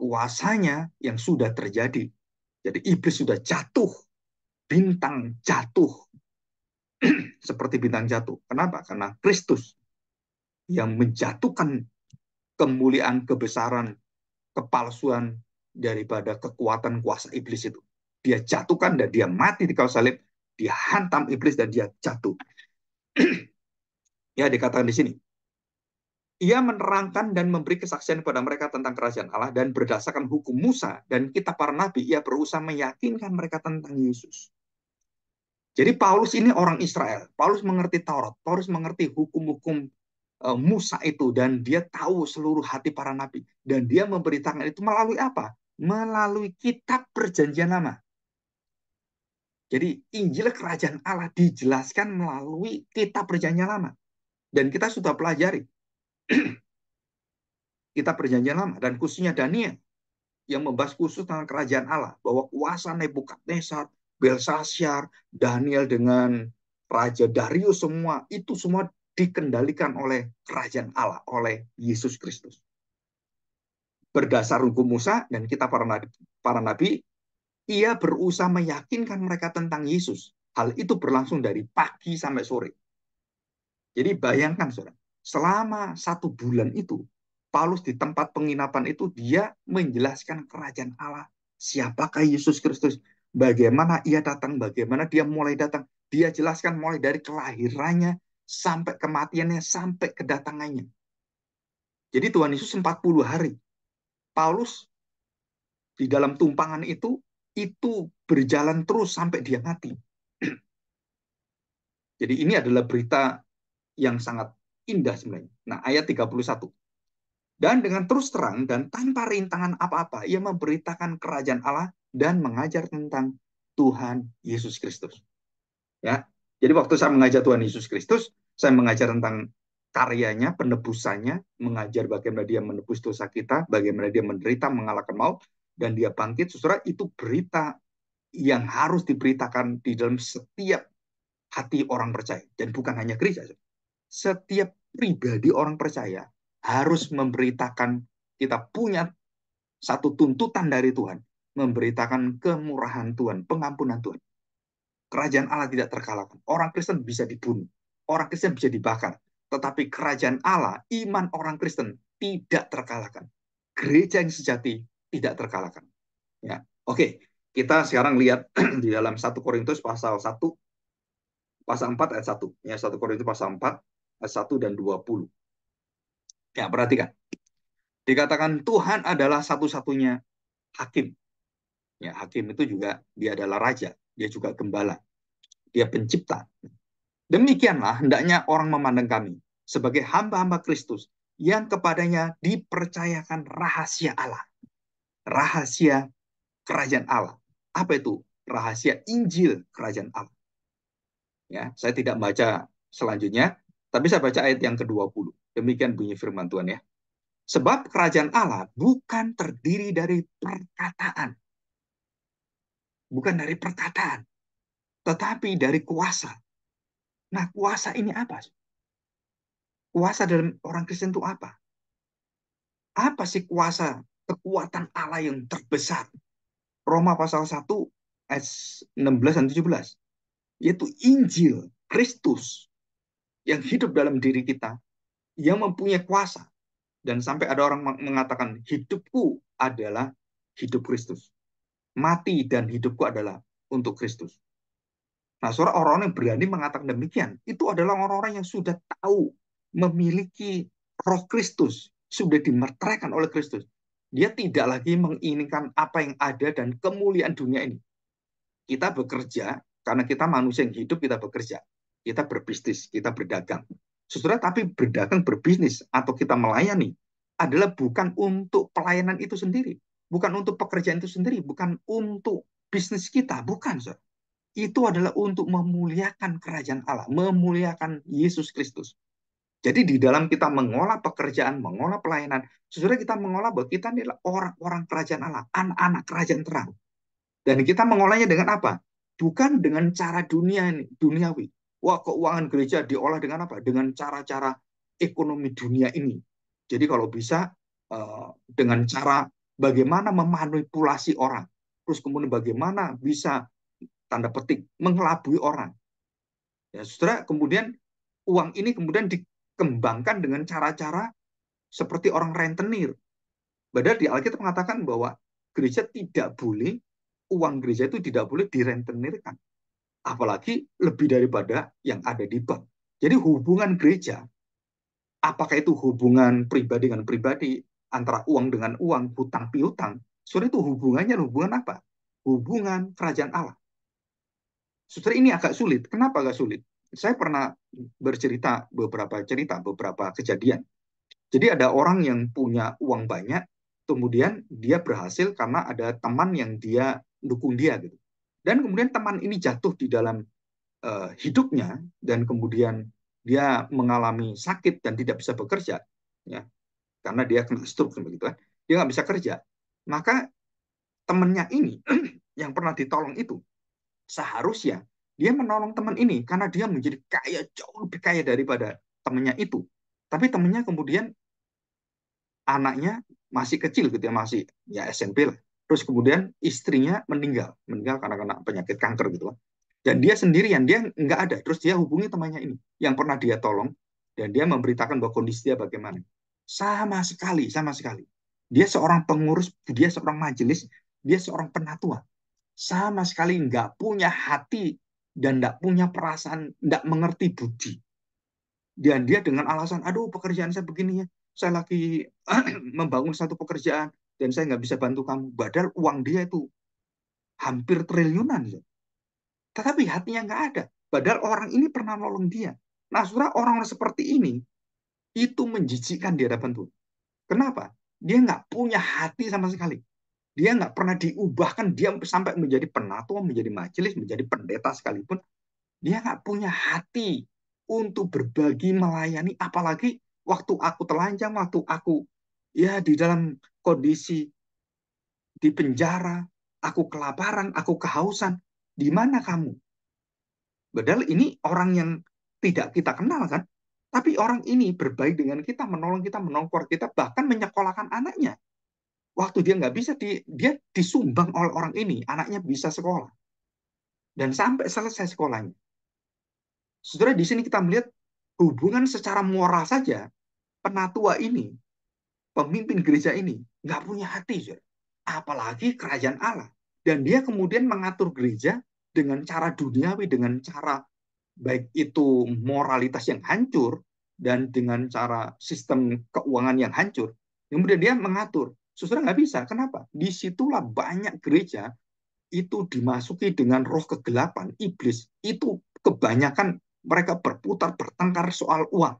Kuasanya yang sudah terjadi. Jadi iblis sudah jatuh. Bintang jatuh. Seperti bintang jatuh. Kenapa? Karena Kristus yang menjatuhkan kemuliaan, kebesaran, kepalsuan, daripada kekuatan kuasa iblis itu. Dia jatuhkan dan dia mati di kayu salib, dia hantam iblis dan dia jatuh. ya dikatakan di sini. Ia menerangkan dan memberi kesaksian kepada mereka tentang kerajaan Allah dan berdasarkan hukum Musa dan kitab para nabi ia berusaha meyakinkan mereka tentang Yesus. Jadi Paulus ini orang Israel. Paulus mengerti Taurat, Paulus mengerti hukum-hukum e, Musa itu dan dia tahu seluruh hati para nabi dan dia memberitakan itu melalui apa? melalui kitab perjanjian lama. Jadi Injil Kerajaan Allah dijelaskan melalui kitab perjanjian lama. Dan kita sudah pelajari kitab perjanjian lama dan khususnya Daniel yang membahas khusus tentang kerajaan Allah bahwa kuasa Nebukadnezar, Belsasyar, Daniel dengan Raja Darius semua itu semua dikendalikan oleh kerajaan Allah oleh Yesus Kristus berdasar hukum Musa dan kita para nabi, para nabi, ia berusaha meyakinkan mereka tentang Yesus. Hal itu berlangsung dari pagi sampai sore. Jadi bayangkan saudara, selama satu bulan itu, Paulus di tempat penginapan itu, dia menjelaskan kerajaan Allah. Siapakah Yesus Kristus? Bagaimana ia datang? Bagaimana dia mulai datang? Dia jelaskan mulai dari kelahirannya, sampai kematiannya, sampai kedatangannya. Jadi Tuhan Yesus 40 hari Paulus di dalam tumpangan itu itu berjalan terus sampai dia mati. Jadi ini adalah berita yang sangat indah sebenarnya. Nah, ayat 31. Dan dengan terus terang dan tanpa rintangan apa-apa, ia memberitakan kerajaan Allah dan mengajar tentang Tuhan Yesus Kristus. Ya. Jadi waktu saya mengajar Tuhan Yesus Kristus, saya mengajar tentang karyanya, penebusannya, mengajar bagaimana dia menebus dosa kita, bagaimana dia menderita, mengalahkan maut, dan dia bangkit. Saudara, itu berita yang harus diberitakan di dalam setiap hati orang percaya. Dan bukan hanya gereja. Setiap pribadi orang percaya harus memberitakan kita punya satu tuntutan dari Tuhan. Memberitakan kemurahan Tuhan, pengampunan Tuhan. Kerajaan Allah tidak terkalahkan. Orang Kristen bisa dibunuh. Orang Kristen bisa dibakar tetapi kerajaan Allah, iman orang Kristen tidak terkalahkan. Gereja yang sejati tidak terkalahkan. Ya. Oke, kita sekarang lihat di dalam 1 Korintus pasal 1 pasal 4 ayat 1. Ya, 1 Korintus pasal 4 ayat 1 dan 20. Ya, perhatikan. Dikatakan Tuhan adalah satu-satunya hakim. Ya, hakim itu juga dia adalah raja, dia juga gembala. Dia pencipta. Demikianlah hendaknya orang memandang kami sebagai hamba-hamba Kristus yang kepadanya dipercayakan rahasia Allah. Rahasia kerajaan Allah. Apa itu? Rahasia Injil kerajaan Allah. Ya, saya tidak baca selanjutnya, tapi saya baca ayat yang ke-20. Demikian bunyi firman Tuhan ya. Sebab kerajaan Allah bukan terdiri dari perkataan. Bukan dari perkataan, tetapi dari kuasa Nah, kuasa ini apa? Kuasa dalam orang Kristen itu apa? Apa sih kuasa kekuatan Allah yang terbesar? Roma pasal 1 ayat 16 dan 17. Yaitu Injil Kristus yang hidup dalam diri kita yang mempunyai kuasa. Dan sampai ada orang mengatakan hidupku adalah hidup Kristus. Mati dan hidupku adalah untuk Kristus. Nah, seorang orang yang berani mengatakan demikian, itu adalah orang-orang yang sudah tahu memiliki roh Kristus, sudah dimeteraikan oleh Kristus. Dia tidak lagi menginginkan apa yang ada dan kemuliaan dunia ini. Kita bekerja, karena kita manusia yang hidup, kita bekerja. Kita berbisnis, kita berdagang. Sesudah tapi berdagang, berbisnis, atau kita melayani, adalah bukan untuk pelayanan itu sendiri. Bukan untuk pekerjaan itu sendiri. Bukan untuk bisnis kita. Bukan, saudara itu adalah untuk memuliakan kerajaan Allah, memuliakan Yesus Kristus. Jadi di dalam kita mengolah pekerjaan, mengolah pelayanan, sesudah kita mengolah bahwa kita adalah orang-orang kerajaan Allah, anak-anak kerajaan terang. Dan kita mengolahnya dengan apa? Bukan dengan cara dunia ini, duniawi. Wah keuangan gereja diolah dengan apa? Dengan cara-cara ekonomi dunia ini. Jadi kalau bisa eh, dengan cara bagaimana memanipulasi orang. Terus kemudian bagaimana bisa tanda petik mengelabui orang. Ya, saudara, kemudian uang ini kemudian dikembangkan dengan cara-cara seperti orang rentenir. Padahal di Alkitab mengatakan bahwa gereja tidak boleh, uang gereja itu tidak boleh direntenirkan. Apalagi lebih daripada yang ada di bank. Jadi hubungan gereja, apakah itu hubungan pribadi dengan pribadi, antara uang dengan uang, hutang piutang, sudah itu hubungannya hubungan apa? Hubungan kerajaan Allah. Suster ini agak sulit. Kenapa agak sulit? Saya pernah bercerita beberapa cerita, beberapa kejadian. Jadi ada orang yang punya uang banyak, kemudian dia berhasil karena ada teman yang dia dukung dia gitu. Dan kemudian teman ini jatuh di dalam uh, hidupnya dan kemudian dia mengalami sakit dan tidak bisa bekerja, ya karena dia kena stroke begitu kan, dia nggak bisa kerja. Maka temannya ini yang pernah ditolong itu seharusnya dia menolong teman ini karena dia menjadi kaya jauh lebih kaya daripada temannya itu. Tapi temannya kemudian anaknya masih kecil gitu ya masih ya SMP lah. Terus kemudian istrinya meninggal, meninggal karena kena penyakit kanker gitu lah. Dan dia sendirian, dia nggak ada. Terus dia hubungi temannya ini yang pernah dia tolong dan dia memberitakan bahwa kondisi dia bagaimana. Sama sekali, sama sekali. Dia seorang pengurus, dia seorang majelis, dia seorang penatua sama sekali nggak punya hati dan nggak punya perasaan, nggak mengerti budi. Dan dia dengan alasan, aduh pekerjaan saya begini ya, saya lagi membangun satu pekerjaan dan saya nggak bisa bantu kamu. Padahal uang dia itu hampir triliunan. Ya. Tetapi hatinya nggak ada. Padahal orang ini pernah nolong dia. Nah, surah orang-orang seperti ini itu menjijikkan di hadapan Tuhan. Kenapa? Dia nggak punya hati sama sekali dia nggak pernah diubahkan dia sampai menjadi penatua menjadi majelis menjadi pendeta sekalipun dia nggak punya hati untuk berbagi melayani apalagi waktu aku telanjang waktu aku ya di dalam kondisi di penjara aku kelaparan aku kehausan di mana kamu padahal ini orang yang tidak kita kenal kan tapi orang ini berbaik dengan kita menolong kita menongkor kita bahkan menyekolahkan anaknya waktu dia nggak bisa dia disumbang oleh orang ini anaknya bisa sekolah dan sampai selesai sekolahnya saudara di sini kita melihat hubungan secara moral saja penatua ini pemimpin gereja ini nggak punya hati saudara. apalagi kerajaan Allah dan dia kemudian mengatur gereja dengan cara duniawi dengan cara baik itu moralitas yang hancur dan dengan cara sistem keuangan yang hancur kemudian dia mengatur Saudara nggak bisa. Kenapa? Disitulah banyak gereja itu dimasuki dengan roh kegelapan iblis. Itu kebanyakan mereka berputar bertengkar soal uang.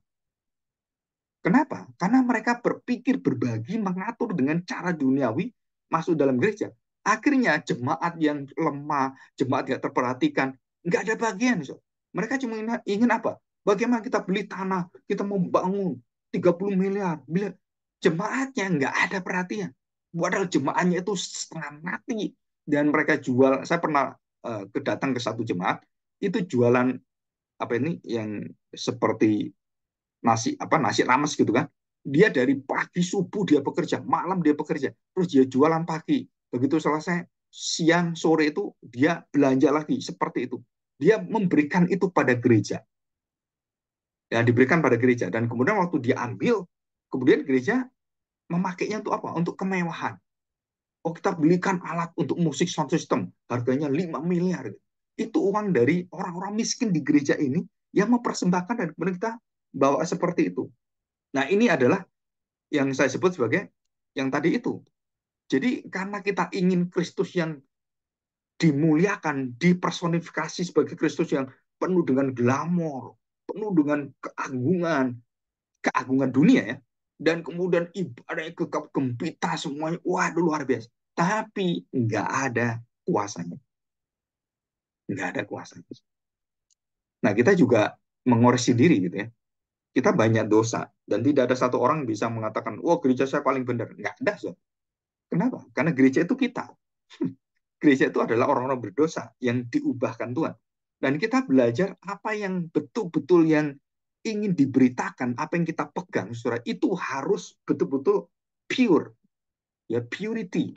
Kenapa? Karena mereka berpikir berbagi mengatur dengan cara duniawi masuk dalam gereja. Akhirnya jemaat yang lemah, jemaat yang terperhatikan, nggak ada bagian. So. Mereka cuma ingin apa? Bagaimana kita beli tanah, kita membangun 30 miliar, miliar jemaatnya nggak ada perhatian. Padahal jemaatnya itu setengah mati dan mereka jual. Saya pernah uh, kedatang ke satu jemaat itu jualan apa ini yang seperti nasi apa nasi rames gitu kan. Dia dari pagi subuh dia bekerja, malam dia bekerja, terus dia jualan pagi. Begitu selesai siang sore itu dia belanja lagi seperti itu. Dia memberikan itu pada gereja. Ya diberikan pada gereja dan kemudian waktu dia ambil Kemudian gereja memakainya untuk apa? Untuk kemewahan. Oh, kita belikan alat untuk musik sound system, harganya 5 miliar. Itu uang dari orang-orang miskin di gereja ini yang mempersembahkan dan kemudian kita bawa seperti itu. Nah, ini adalah yang saya sebut sebagai yang tadi itu. Jadi karena kita ingin Kristus yang dimuliakan, dipersonifikasi sebagai Kristus yang penuh dengan glamor, penuh dengan keagungan, keagungan dunia ya, dan kemudian ibadahnya gegap gempita semuanya. wah luar biasa. Tapi nggak ada kuasanya. Nggak ada kuasanya. Nah kita juga mengoreksi diri gitu ya. Kita banyak dosa. Dan tidak ada satu orang bisa mengatakan, wah oh, gereja saya paling benar. Nggak ada. So. Kenapa? Karena gereja itu kita. gereja itu adalah orang-orang berdosa yang diubahkan Tuhan. Dan kita belajar apa yang betul-betul yang ingin diberitakan, apa yang kita pegang, saudara, itu harus betul-betul pure, ya purity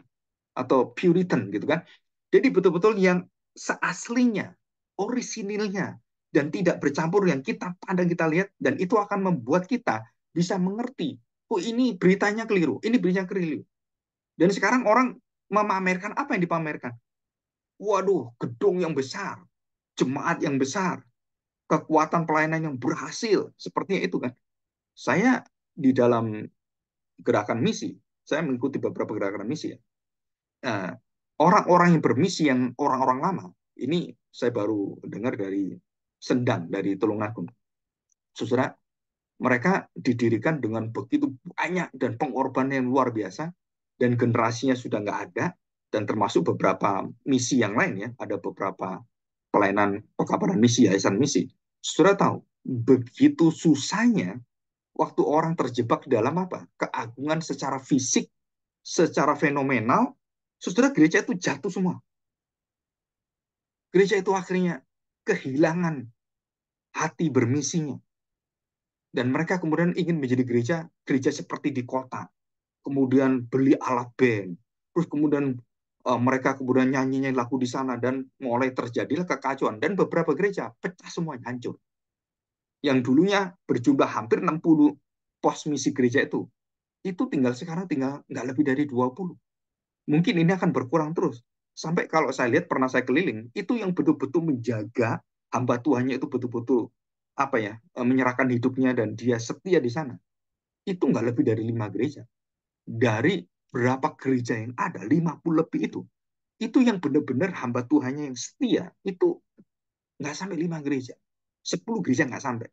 atau puritan gitu kan. Jadi betul-betul yang seaslinya, orisinilnya, dan tidak bercampur yang kita pandang kita lihat dan itu akan membuat kita bisa mengerti oh ini beritanya keliru ini beritanya keliru dan sekarang orang memamerkan apa yang dipamerkan waduh gedung yang besar jemaat yang besar kekuatan pelayanan yang berhasil sepertinya itu kan saya di dalam gerakan misi saya mengikuti beberapa gerakan misi ya nah, orang-orang yang bermisi yang orang-orang lama ini saya baru dengar dari Sendang dari Tulungagung saudara mereka didirikan dengan begitu banyak dan pengorbanan yang luar biasa dan generasinya sudah nggak ada dan termasuk beberapa misi yang lain ya ada beberapa pelayanan pekabaran misi yayasan misi sudah tahu, begitu susahnya waktu orang terjebak dalam apa? Keagungan secara fisik, secara fenomenal, sudah gereja itu jatuh semua. Gereja itu akhirnya kehilangan hati bermisinya. Dan mereka kemudian ingin menjadi gereja, gereja seperti di kota. Kemudian beli alat band, terus kemudian uh, mereka kemudian nyanyinya lagu di sana dan mulai terjadilah kekacauan dan beberapa gereja pecah semuanya hancur. Yang dulunya berjumlah hampir 60 pos misi gereja itu, itu tinggal sekarang tinggal nggak lebih dari 20. Mungkin ini akan berkurang terus. Sampai kalau saya lihat pernah saya keliling, itu yang betul-betul menjaga hamba Tuhannya itu betul-betul apa ya e, menyerahkan hidupnya dan dia setia di sana. Itu nggak lebih dari lima gereja dari berapa gereja yang ada, 50 lebih itu, itu yang benar-benar hamba Tuhannya yang setia, itu nggak sampai lima gereja. 10 gereja nggak sampai.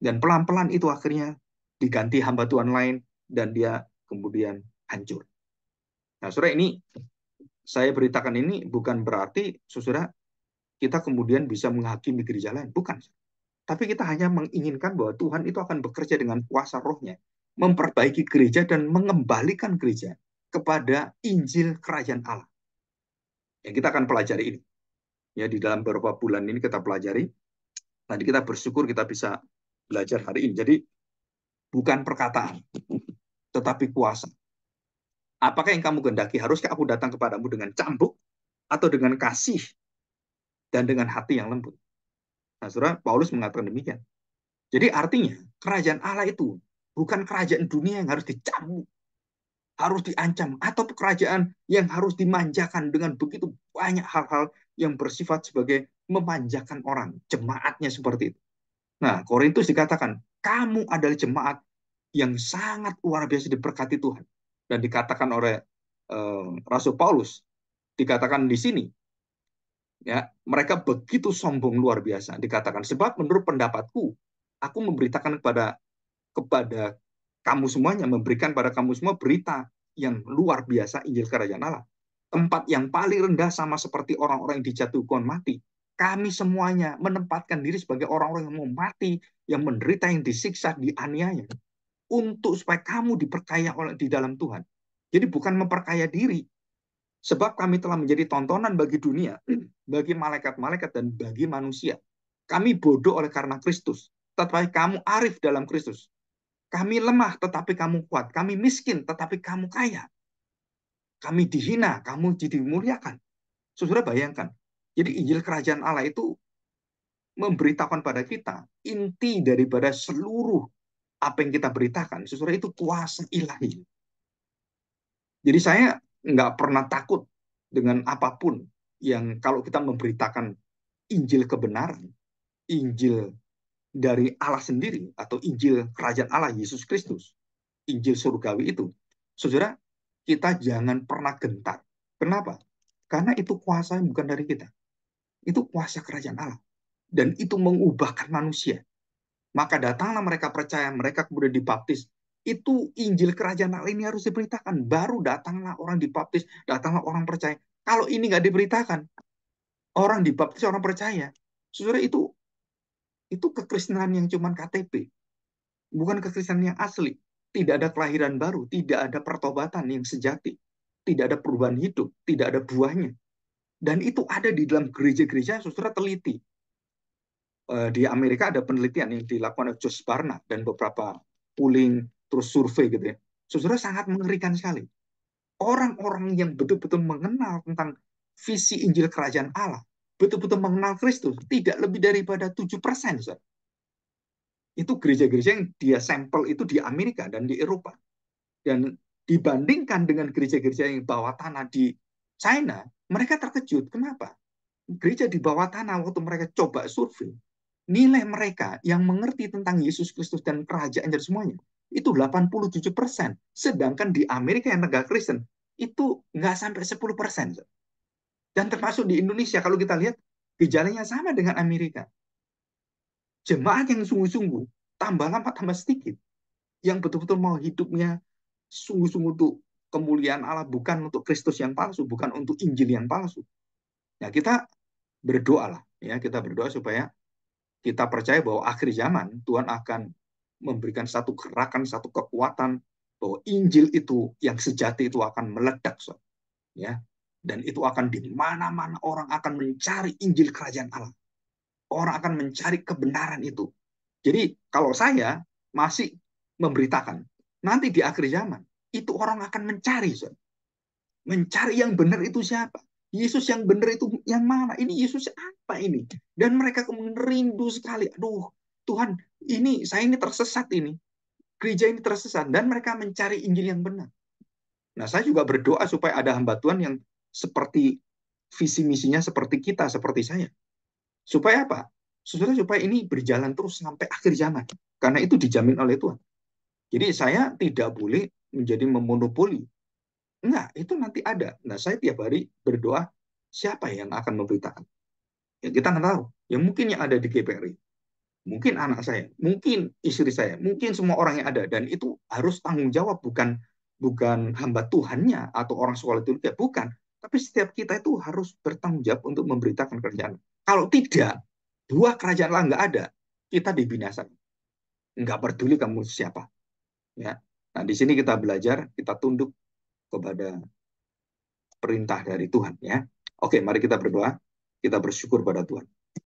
Dan pelan-pelan itu akhirnya diganti hamba Tuhan lain, dan dia kemudian hancur. Nah, saudara ini saya beritakan ini bukan berarti saudara kita kemudian bisa menghakimi gereja lain, bukan. Tapi kita hanya menginginkan bahwa Tuhan itu akan bekerja dengan kuasa rohnya, memperbaiki gereja dan mengembalikan gereja kepada Injil Kerajaan Allah. Yang kita akan pelajari ini. Ya, di dalam beberapa bulan ini kita pelajari. Tadi kita bersyukur kita bisa belajar hari ini. Jadi bukan perkataan, tetapi kuasa. Apakah yang kamu gendaki? Haruskah aku datang kepadamu dengan cambuk atau dengan kasih dan dengan hati yang lembut? Nah, surah Paulus mengatakan demikian. Jadi artinya kerajaan Allah itu bukan kerajaan dunia yang harus dicambuk, harus diancam atau kerajaan yang harus dimanjakan dengan begitu banyak hal-hal yang bersifat sebagai memanjakan orang, jemaatnya seperti itu. Nah, Korintus dikatakan, kamu adalah jemaat yang sangat luar biasa diberkati Tuhan. Dan dikatakan oleh eh, Rasul Paulus, dikatakan di sini, ya mereka begitu sombong luar biasa. Dikatakan, sebab menurut pendapatku, aku memberitakan kepada kepada kamu semuanya memberikan pada kamu semua berita yang luar biasa Injil Kerajaan Allah. Tempat yang paling rendah sama seperti orang-orang yang dijatuhkan mati. Kami semuanya menempatkan diri sebagai orang-orang yang mau mati, yang menderita, yang disiksa, dianiaya. Untuk supaya kamu diperkaya oleh di dalam Tuhan. Jadi bukan memperkaya diri. Sebab kami telah menjadi tontonan bagi dunia, bagi malaikat-malaikat, dan bagi manusia. Kami bodoh oleh karena Kristus. Tetapi kamu arif dalam Kristus kami lemah tetapi kamu kuat. Kami miskin tetapi kamu kaya. Kami dihina, kamu jadi dimuliakan. Saudara bayangkan. Jadi Injil Kerajaan Allah itu memberitakan pada kita inti daripada seluruh apa yang kita beritakan. Saudara itu kuasa ilahi. Jadi saya nggak pernah takut dengan apapun yang kalau kita memberitakan Injil kebenaran, Injil dari Allah sendiri atau Injil Kerajaan Allah Yesus Kristus, Injil surgawi itu, saudara, kita jangan pernah gentar. Kenapa? Karena itu kuasa yang bukan dari kita. Itu kuasa kerajaan Allah. Dan itu mengubahkan manusia. Maka datanglah mereka percaya, mereka kemudian dibaptis. Itu Injil kerajaan Allah ini harus diberitakan. Baru datanglah orang dibaptis, datanglah orang percaya. Kalau ini nggak diberitakan, orang dibaptis, orang percaya. Saudara itu itu kekristenan yang cuman KTP. Bukan kekristenan yang asli. Tidak ada kelahiran baru, tidak ada pertobatan yang sejati. Tidak ada perubahan hidup, tidak ada buahnya. Dan itu ada di dalam gereja-gereja saudara teliti. Eh, di Amerika ada penelitian yang dilakukan oleh Josh Barna dan beberapa polling, terus survei gitu ya. sangat mengerikan sekali. Orang-orang yang betul-betul mengenal tentang visi Injil Kerajaan Allah betul-betul mengenal Kristus tidak lebih daripada 7%. persen Itu gereja-gereja yang dia sampel itu di Amerika dan di Eropa. Dan dibandingkan dengan gereja-gereja yang bawah tanah di China, mereka terkejut. Kenapa? Gereja di bawah tanah waktu mereka coba survei, nilai mereka yang mengerti tentang Yesus Kristus dan kerajaan dan semuanya, itu 87 persen. Sedangkan di Amerika yang negara Kristen, itu nggak sampai 10 persen. Dan termasuk di Indonesia kalau kita lihat gejalanya sama dengan Amerika. Jemaat yang sungguh-sungguh tambah lama tambah sedikit. Yang betul-betul mau hidupnya sungguh-sungguh untuk kemuliaan Allah bukan untuk Kristus yang palsu, bukan untuk Injil yang palsu. Ya kita berdoalah ya kita berdoa supaya kita percaya bahwa akhir zaman Tuhan akan memberikan satu gerakan, satu kekuatan bahwa Injil itu yang sejati itu akan meledak, so. ya dan itu akan di mana-mana orang akan mencari Injil Kerajaan Allah. Orang akan mencari kebenaran itu. Jadi kalau saya masih memberitakan, nanti di akhir zaman, itu orang akan mencari. Mencari yang benar itu siapa? Yesus yang benar itu yang mana? Ini Yesus apa ini? Dan mereka kemudian rindu sekali. Aduh, Tuhan, ini saya ini tersesat ini. Gereja ini tersesat dan mereka mencari Injil yang benar. Nah, saya juga berdoa supaya ada hamba Tuhan yang seperti visi misinya seperti kita, seperti saya. Supaya apa? Saudara supaya ini berjalan terus sampai akhir zaman. Karena itu dijamin oleh Tuhan. Jadi saya tidak boleh menjadi memonopoli. Enggak, itu nanti ada. Nah, saya tiap hari berdoa siapa yang akan memberitakan. Ya, kita nggak tahu. yang mungkin yang ada di GPRI. Mungkin anak saya, mungkin istri saya, mungkin semua orang yang ada dan itu harus tanggung jawab bukan bukan hamba Tuhannya atau orang sekolah itu bukan tapi setiap kita itu harus bertanggung jawab untuk memberitakan kerjaan. Kalau tidak, dua kerajaan lah nggak ada, kita dibinasakan. Nggak peduli kamu siapa. Ya. Nah, di sini kita belajar, kita tunduk kepada perintah dari Tuhan. ya. Oke, mari kita berdoa. Kita bersyukur pada Tuhan.